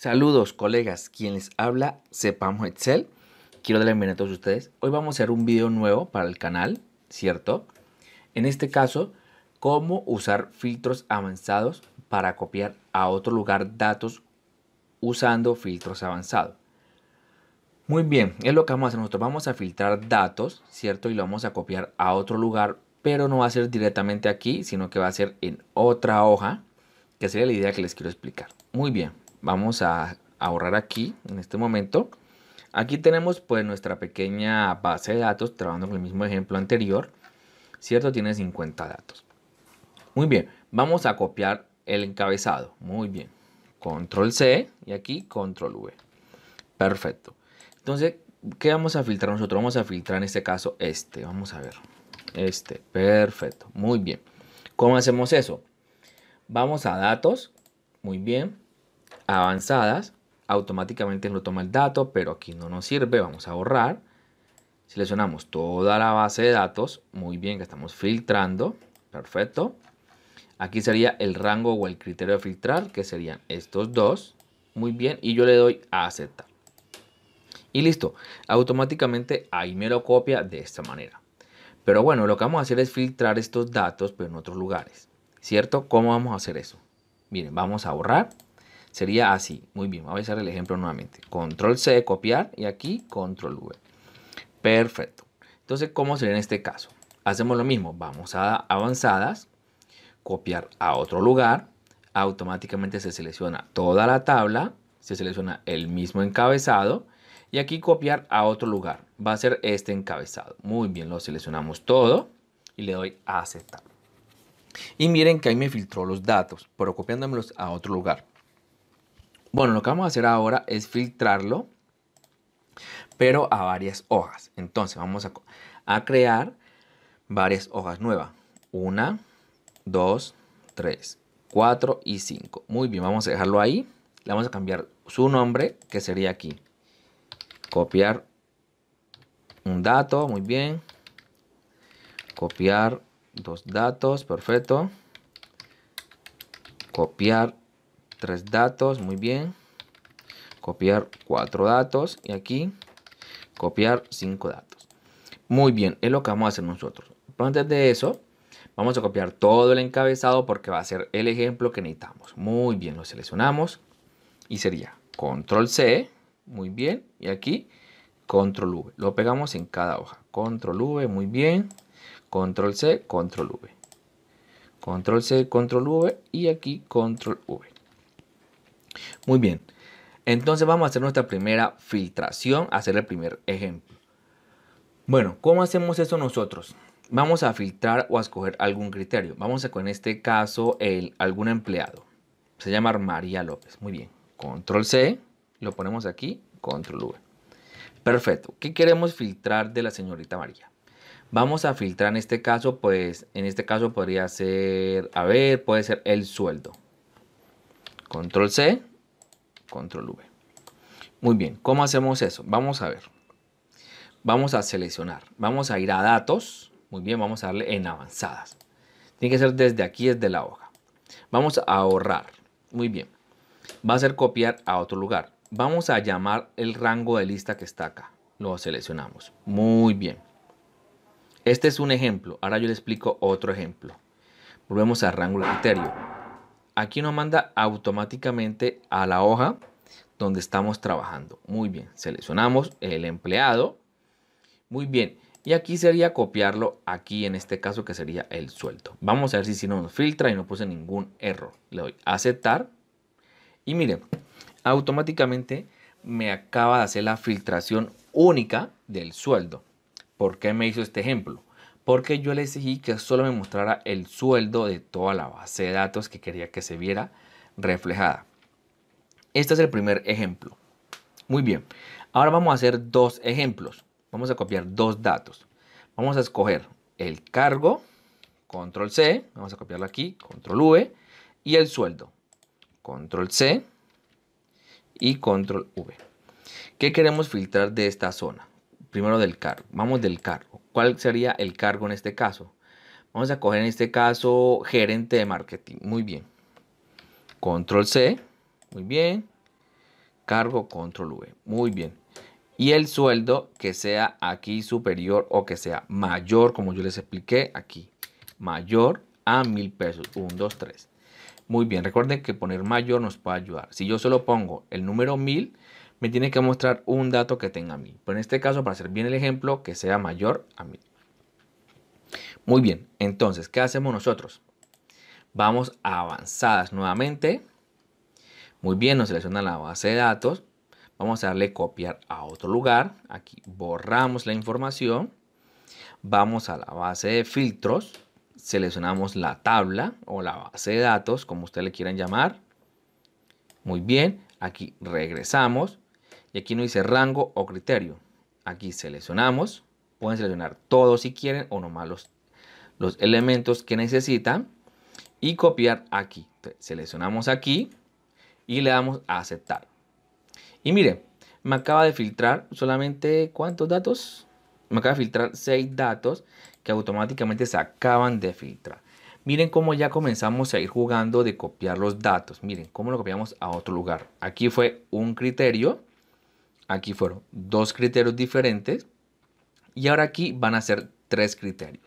Saludos colegas, quien les habla, sepamos Excel. Quiero darle la bienvenida a todos ustedes. Hoy vamos a hacer un video nuevo para el canal, ¿cierto? En este caso, cómo usar filtros avanzados para copiar a otro lugar datos usando filtros avanzados. Muy bien, es lo que vamos a hacer nosotros. Vamos a filtrar datos, ¿cierto? Y lo vamos a copiar a otro lugar, pero no va a ser directamente aquí, sino que va a ser en otra hoja, que sería la idea que les quiero explicar. Muy bien. Vamos a ahorrar aquí en este momento. Aquí tenemos pues nuestra pequeña base de datos, trabajando con el mismo ejemplo anterior, ¿cierto? Tiene 50 datos. Muy bien, vamos a copiar el encabezado, muy bien. Control C y aquí Control V. Perfecto. Entonces, ¿qué vamos a filtrar nosotros? Vamos a filtrar en este caso este, vamos a ver. Este, perfecto, muy bien. ¿Cómo hacemos eso? Vamos a datos, muy bien avanzadas, automáticamente nos toma el dato, pero aquí no nos sirve, vamos a borrar. Seleccionamos toda la base de datos, muy bien, que estamos filtrando, perfecto. Aquí sería el rango o el criterio de filtrar, que serían estos dos, muy bien, y yo le doy a aceptar. Y listo, automáticamente ahí me lo copia de esta manera. Pero bueno, lo que vamos a hacer es filtrar estos datos pero en otros lugares, ¿cierto? ¿Cómo vamos a hacer eso? Miren, vamos a borrar Sería así. Muy bien, voy a hacer el ejemplo nuevamente. Control C copiar y aquí control V. Perfecto. Entonces, ¿cómo sería en este caso? Hacemos lo mismo. Vamos a avanzadas, copiar a otro lugar. Automáticamente se selecciona toda la tabla, se selecciona el mismo encabezado y aquí copiar a otro lugar. Va a ser este encabezado. Muy bien, lo seleccionamos todo y le doy a aceptar. Y miren que ahí me filtró los datos, pero copiándomelos a otro lugar. Bueno, lo que vamos a hacer ahora es filtrarlo, pero a varias hojas. Entonces vamos a, crear varias hojas nuevas. Una, dos, tres, cuatro y cinco. Muy bien, vamos a dejarlo ahí. Le vamos a cambiar su nombre, que sería aquí. Copiar un dato, muy bien. Copiar dos datos, perfecto. Copiar tres datos, muy bien. Copiar cuatro datos y aquí copiar cinco datos. Muy bien, es lo que vamos a hacer nosotros. Pero antes de eso, vamos a copiar todo el encabezado porque va a ser el ejemplo que necesitamos. Muy bien, lo seleccionamos y sería control C, muy bien, y aquí control V. Lo pegamos en cada hoja. Control V, muy bien. Control C, control V. Control C, control V y aquí control V. Muy bien, entonces vamos a hacer nuestra primera filtración, hacer el primer ejemplo. Bueno, ¿cómo hacemos eso nosotros? Vamos a filtrar o a escoger algún criterio. Vamos a con este caso el algún empleado. Se llama María López. Muy bien. Control C, lo ponemos aquí, control V. Perfecto. ¿Qué queremos filtrar de la señorita María? Vamos a filtrar en este caso, pues, en este caso podría ser, a ver, puede ser el sueldo. Control C, Control V. Muy bien, ¿cómo hacemos eso? Vamos a ver. Vamos a seleccionar. Vamos a ir a datos. Muy bien, vamos a darle en avanzadas. Tiene que ser desde aquí, desde la hoja. Vamos a ahorrar. Muy bien. Va a ser copiar a otro lugar. Vamos a llamar el rango de lista que está acá. Lo seleccionamos. Muy bien. Este es un ejemplo. Ahora yo le explico otro ejemplo. Volvemos a rango de criterio aquí nos manda automáticamente a la hoja donde estamos trabajando. Muy bien, seleccionamos el empleado. Muy bien, y aquí sería copiarlo aquí en este caso que sería el sueldo. Vamos a ver si, si no nos filtra y no puse ningún error. Le doy a aceptar y miren, automáticamente me acaba de hacer la filtración única del sueldo. ¿Por qué me hizo este ejemplo? porque yo le exigí que solo me mostrara el sueldo de toda la base de datos que quería que se viera reflejada. Este es el primer ejemplo. Muy bien, ahora vamos a hacer dos ejemplos. Vamos a copiar dos datos. Vamos a escoger el cargo, control C, vamos a copiarlo aquí, control V, y el sueldo, control C y control V. ¿Qué queremos filtrar de esta zona? primero del cargo. Vamos del cargo. ¿Cuál sería el cargo en este caso? Vamos a coger en este caso gerente de marketing. Muy bien. Control C. Muy bien. Cargo control V. Muy bien. Y el sueldo que sea aquí superior o que sea mayor, como yo les expliqué aquí. Mayor a mil pesos. Un, dos, tres. Muy bien. Recuerden que poner mayor nos puede ayudar. Si yo solo pongo el número mil, me tiene que mostrar un dato que tenga mí Pero en este caso, para hacer bien el ejemplo, que sea mayor a mí Muy bien, entonces, ¿qué hacemos nosotros? Vamos a avanzadas nuevamente. Muy bien, nos selecciona la base de datos. Vamos a darle copiar a otro lugar. Aquí borramos la información. Vamos a la base de filtros. Seleccionamos la tabla o la base de datos, como ustedes le quieran llamar. Muy bien, aquí regresamos. Y aquí no dice rango o criterio. Aquí seleccionamos. Pueden seleccionar todos si quieren o nomás los, los elementos que necesitan. Y copiar aquí. seleccionamos aquí y le damos a aceptar. Y miren, me acaba de filtrar solamente cuántos datos. Me acaba de filtrar seis datos que automáticamente se acaban de filtrar. Miren cómo ya comenzamos a ir jugando de copiar los datos. Miren cómo lo copiamos a otro lugar. Aquí fue un criterio Aquí fueron dos criterios diferentes y ahora aquí van a ser tres criterios.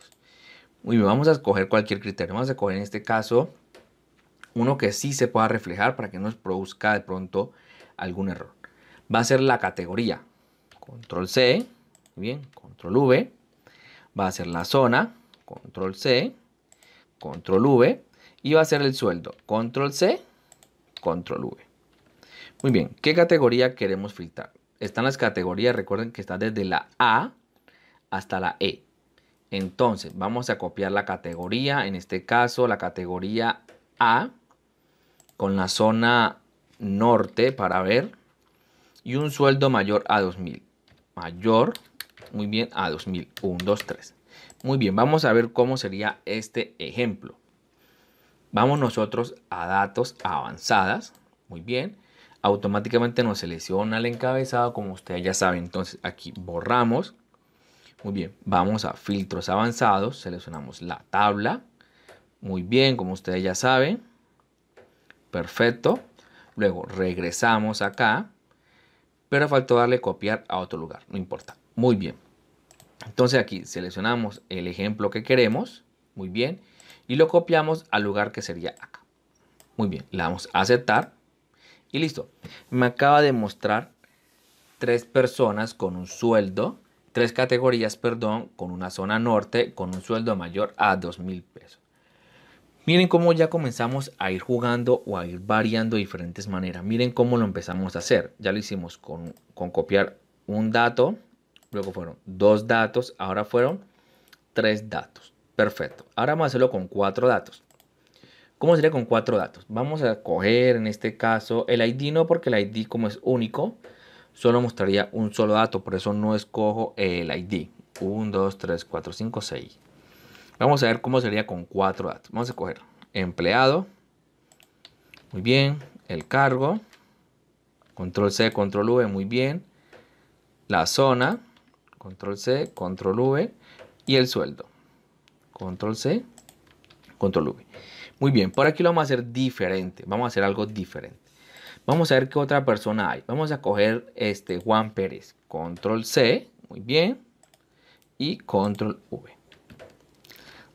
Muy bien, vamos a escoger cualquier criterio. Vamos a escoger en este caso uno que sí se pueda reflejar para que no nos produzca de pronto algún error. Va a ser la categoría. Control C, bien, control V. Va a ser la zona, control C, control V. Y va a ser el sueldo, control C, control V. Muy bien, ¿qué categoría queremos filtrar? están las categorías, recuerden que está desde la A hasta la E. Entonces, vamos a copiar la categoría, en este caso la categoría A, con la zona norte para ver, y un sueldo mayor a 2000. Mayor, muy bien, a 2000. 1, 2, 3. Muy bien, vamos a ver cómo sería este ejemplo. Vamos nosotros a datos avanzadas. Muy bien automáticamente nos selecciona el encabezado como ustedes ya saben. Entonces aquí borramos. Muy bien, vamos a filtros avanzados, seleccionamos la tabla. Muy bien, como ustedes ya saben. Perfecto. Luego regresamos acá, pero faltó darle copiar a otro lugar, no importa. Muy bien. Entonces aquí seleccionamos el ejemplo que queremos, muy bien, y lo copiamos al lugar que sería acá. Muy bien, le damos a aceptar y listo. Me acaba de mostrar tres personas con un sueldo, tres categorías, perdón, con una zona norte, con un sueldo mayor a dos mil pesos. Miren cómo ya comenzamos a ir jugando o a ir variando de diferentes maneras. Miren cómo lo empezamos a hacer. Ya lo hicimos con, con copiar un dato, luego fueron dos datos, ahora fueron tres datos. Perfecto. Ahora vamos a hacerlo con cuatro datos. ¿Cómo sería con cuatro datos? Vamos a coger en este caso el ID no porque el ID como es único, solo mostraría un solo dato, por eso no escojo el ID. 1, 2, 3, 4, 5, 6. Vamos a ver cómo sería con cuatro datos. Vamos a coger empleado. Muy bien. El cargo. Control C, control V. Muy bien. La zona. Control C, control V. Y el sueldo. Control C, control V. Muy bien, por aquí lo vamos a hacer diferente. Vamos a hacer algo diferente. Vamos a ver qué otra persona hay. Vamos a coger este Juan Pérez. Control C, muy bien. Y control V.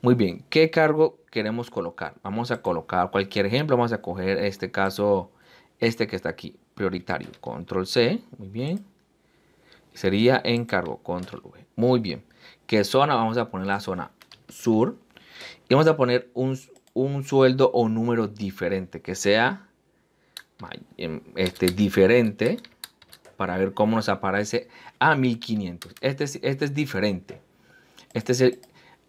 Muy bien, ¿qué cargo queremos colocar? Vamos a colocar cualquier ejemplo. Vamos a coger este caso, este que está aquí, prioritario. Control C, muy bien. Sería en cargo, control V. Muy bien. ¿Qué zona? Vamos a poner la zona sur. Y vamos a poner un, un sueldo o número diferente, que sea em, este, diferente para ver cómo nos aparece a 1500. Este es, este es diferente. Esta es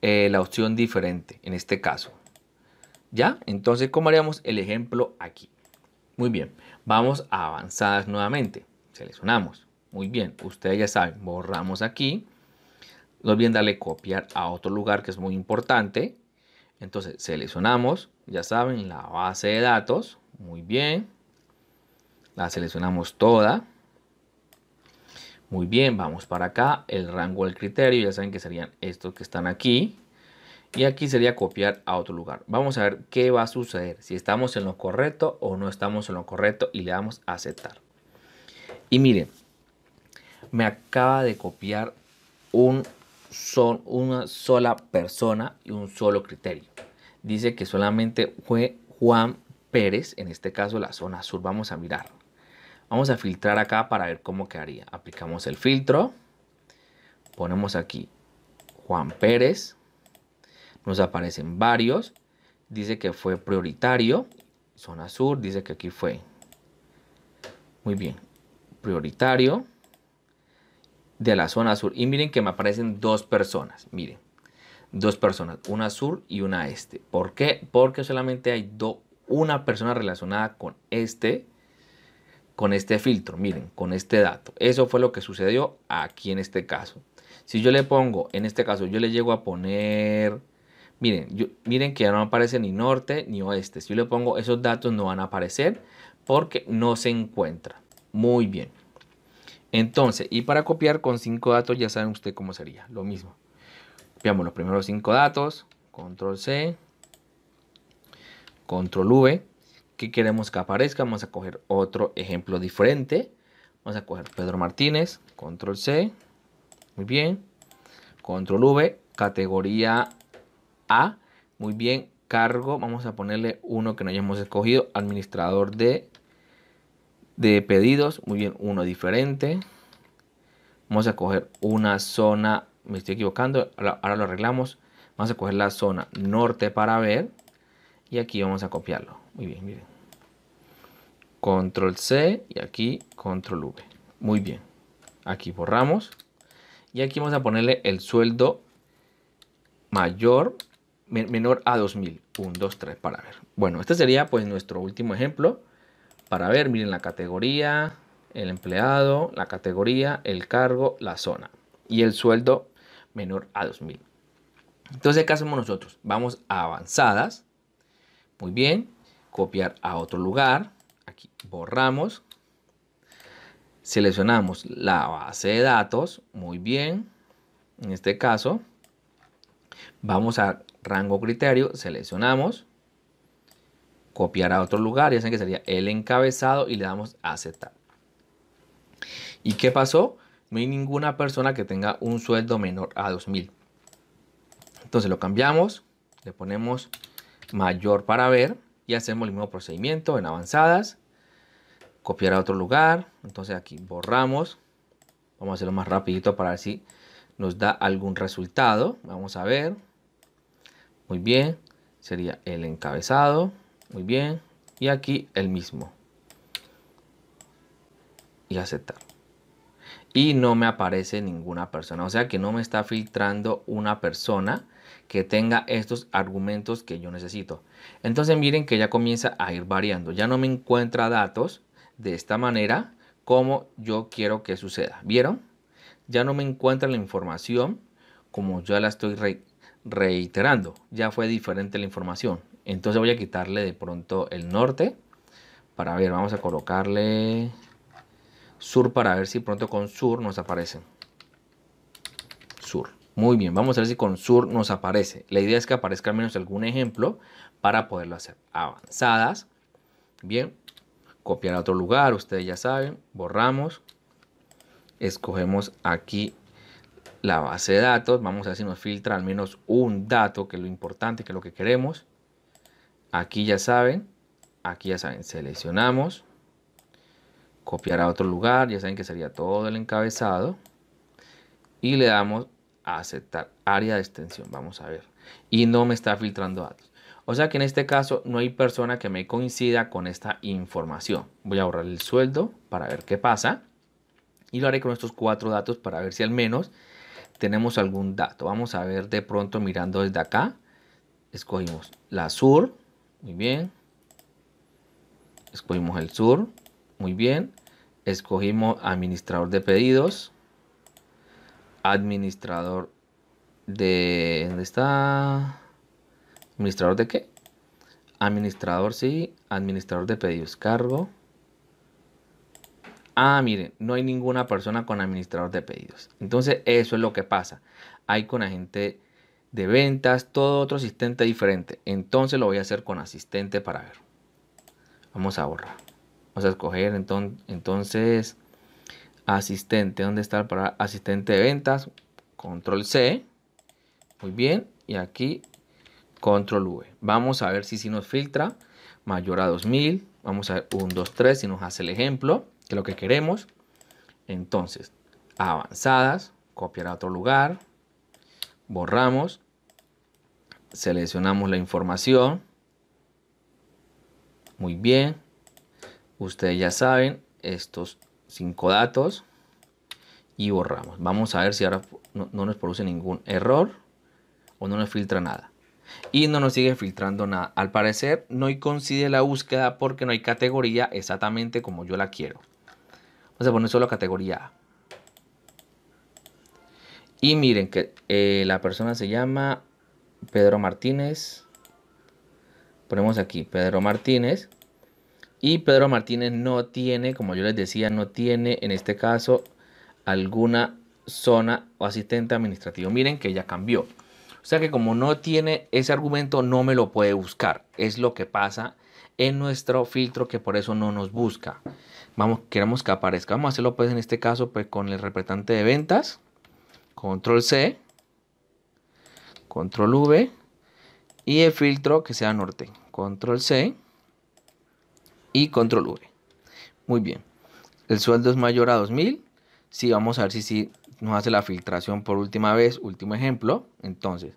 eh, la opción diferente en este caso. ¿Ya? Entonces, ¿cómo haríamos el ejemplo aquí? Muy bien. Vamos a avanzadas nuevamente. Seleccionamos. Muy bien. Ustedes ya saben. Borramos aquí. No olviden darle copiar a otro lugar que es muy importante. Entonces seleccionamos, ya saben, la base de datos. Muy bien. La seleccionamos toda. Muy bien, vamos para acá. El rango el criterio, ya saben que serían estos que están aquí. Y aquí sería copiar a otro lugar. Vamos a ver qué va a suceder. Si estamos en lo correcto o no estamos en lo correcto. Y le damos a aceptar. Y miren, me acaba de copiar un son una sola persona y un solo criterio. Dice que solamente fue Juan Pérez, en este caso la zona sur, vamos a mirar. Vamos a filtrar acá para ver cómo quedaría. Aplicamos el filtro, ponemos aquí Juan Pérez, nos aparecen varios, dice que fue prioritario, zona sur, dice que aquí fue. Muy bien, prioritario de la zona sur. Y miren que me aparecen dos personas, miren. Dos personas, una sur y una este. ¿Por qué? Porque solamente hay dos una persona relacionada con este, con este filtro, miren, con este dato. Eso fue lo que sucedió aquí en este caso. Si yo le pongo, en este caso, yo le llego a poner, miren, yo, miren que ya no aparece ni norte ni oeste. Si yo le pongo esos datos no van a aparecer porque no se encuentra. Muy bien. Entonces, y para copiar con cinco datos ya saben usted cómo sería. Lo mismo. Copiamos los primeros cinco datos. Control C. Control V. ¿Qué queremos que aparezca? Vamos a coger otro ejemplo diferente. Vamos a coger Pedro Martínez. Control C. Muy bien. Control V. Categoría A. Muy bien. Cargo. Vamos a ponerle uno que no hayamos escogido. Administrador de de pedidos. Muy bien, uno diferente. Vamos a coger una zona, me estoy equivocando, ahora lo arreglamos. Vamos a coger la zona norte para ver. Y aquí vamos a copiarlo. Muy bien, miren. Control C y aquí Control V. Muy bien. Aquí borramos. Y aquí vamos a ponerle el sueldo mayor, menor a 2000. 1, 2, 3 para ver. Bueno, este sería pues nuestro último ejemplo para ver, miren la categoría, el empleado, la categoría, el cargo, la zona y el sueldo menor a 2000. Entonces, ¿qué hacemos nosotros? Vamos a avanzadas. Muy bien. Copiar a otro lugar. Aquí borramos. Seleccionamos la base de datos. Muy bien. En este caso, vamos a rango criterio. Seleccionamos copiar a otro lugar. y saben que sería el encabezado y le damos a aceptar. ¿Y qué pasó? No hay ninguna persona que tenga un sueldo menor a 2000. Entonces lo cambiamos, le ponemos mayor para ver y hacemos el mismo procedimiento en avanzadas. Copiar a otro lugar. Entonces aquí borramos. Vamos a hacerlo más rapidito para ver si nos da algún resultado. Vamos a ver. Muy bien. Sería el encabezado. Muy bien. Y aquí el mismo. Y aceptar. Y no me aparece ninguna persona. O sea que no me está filtrando una persona que tenga estos argumentos que yo necesito. Entonces miren que ya comienza a ir variando. Ya no me encuentra datos de esta manera como yo quiero que suceda. ¿Vieron? Ya no me encuentra la información como yo la estoy reiterando. Ya fue diferente la información. Entonces voy a quitarle de pronto el norte. Para ver, vamos a colocarle sur para ver si pronto con sur nos aparece. Sur. Muy bien, vamos a ver si con sur nos aparece. La idea es que aparezca al menos algún ejemplo para poderlo hacer. Avanzadas. Bien. Copiar a otro lugar, ustedes ya saben. Borramos. Escogemos aquí la base de datos. Vamos a ver si nos filtra al menos un dato, que es lo importante, que es lo que queremos. Aquí ya saben, aquí ya saben, seleccionamos, copiar a otro lugar, ya saben que sería todo el encabezado y le damos a aceptar área de extensión, vamos a ver, y no me está filtrando datos. O sea que en este caso no hay persona que me coincida con esta información. Voy a borrar el sueldo para ver qué pasa y lo haré con estos cuatro datos para ver si al menos tenemos algún dato. Vamos a ver de pronto mirando desde acá. Escogimos la sur, muy bien. Escogimos el sur. Muy bien. Escogimos administrador de pedidos. Administrador de... ¿Dónde está? ¿Administrador de qué? Administrador, sí. Administrador de pedidos. Cargo. Ah, miren, no hay ninguna persona con administrador de pedidos. Entonces, eso es lo que pasa. Hay con agente de ventas, todo otro asistente diferente. Entonces lo voy a hacer con asistente para ver. Vamos a borrar. Vamos a escoger entonces asistente. ¿Dónde está para asistente de ventas? Control C. Muy bien. Y aquí control V. Vamos a ver si, si nos filtra mayor a 2000. Vamos a ver 1, 2, 3 si nos hace el ejemplo, que es lo que queremos. Entonces, avanzadas, copiar a otro lugar, borramos, seleccionamos la información, muy bien, ustedes ya saben estos cinco datos y borramos. Vamos a ver si ahora no, nos produce ningún error o no nos filtra nada y no nos sigue filtrando nada. Al parecer no coincide la búsqueda porque no hay categoría exactamente como yo la quiero. Vamos a poner solo categoría A. Y miren que eh, la persona se llama Pedro Martínez. Ponemos aquí Pedro Martínez. Y Pedro Martínez no tiene, como yo les decía, no tiene en este caso alguna zona o asistente administrativo. Miren que ya cambió. O sea que como no tiene ese argumento, no me lo puede buscar. Es lo que pasa en nuestro filtro que por eso no nos busca. Vamos, queremos que aparezca. Vamos a hacerlo pues en este caso pues, con el representante de ventas control C, control V y el filtro que sea norte, control C y control V. Muy bien, el sueldo es mayor a 2000. Si vamos a ver si, si nos hace la filtración por última vez, último ejemplo. Entonces,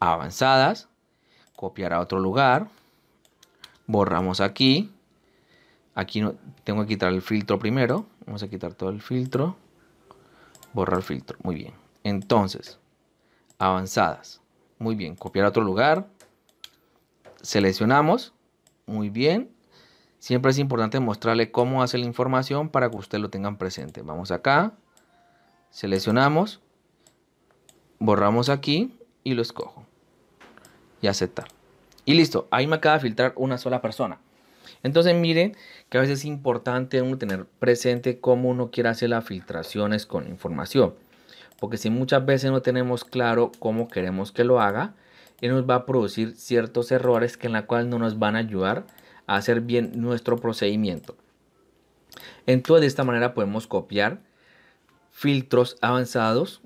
avanzadas, copiar a otro lugar, borramos aquí. Aquí no, tengo que quitar el filtro primero. Vamos a quitar todo el filtro. Borrar filtro. Muy bien. Entonces, avanzadas. Muy bien, copiar a otro lugar. Seleccionamos. Muy bien. Siempre es importante mostrarle cómo hace la información para que ustedes lo tengan presente. Vamos acá. Seleccionamos. Borramos aquí y lo escojo. Y aceptar. Y listo. Ahí me acaba de filtrar una sola persona. Entonces miren que a veces es importante uno tener presente cómo uno quiere hacer las filtraciones con información porque si muchas veces no tenemos claro cómo queremos que lo haga, él nos va a producir ciertos errores que en la cual no nos van a ayudar a hacer bien nuestro procedimiento. Entonces de esta manera podemos copiar filtros avanzados,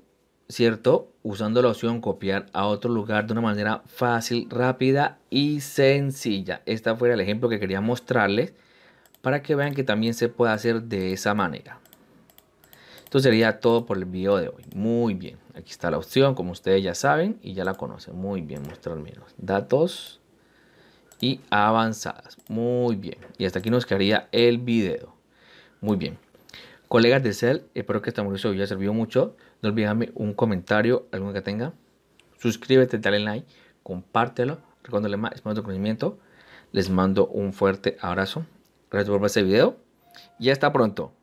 ¿cierto? Usando la opción copiar a otro lugar de una manera fácil, rápida y sencilla. Este fue el ejemplo que quería mostrarles para que vean que también se puede hacer de esa manera sería todo por el video de hoy. Muy bien. Aquí está la opción, como ustedes ya saben y ya la conocen. Muy bien, mostrar menos. Datos y avanzadas. Muy bien. Y hasta aquí nos quedaría el video. Muy bien. Colegas de Cell, espero que este les haya servido mucho. No olviden un comentario, alguno que tenga. Suscríbete, dale like, compártelo. Recuérdale más, es más de conocimiento. Les mando un fuerte abrazo. Gracias por ver este video y hasta pronto.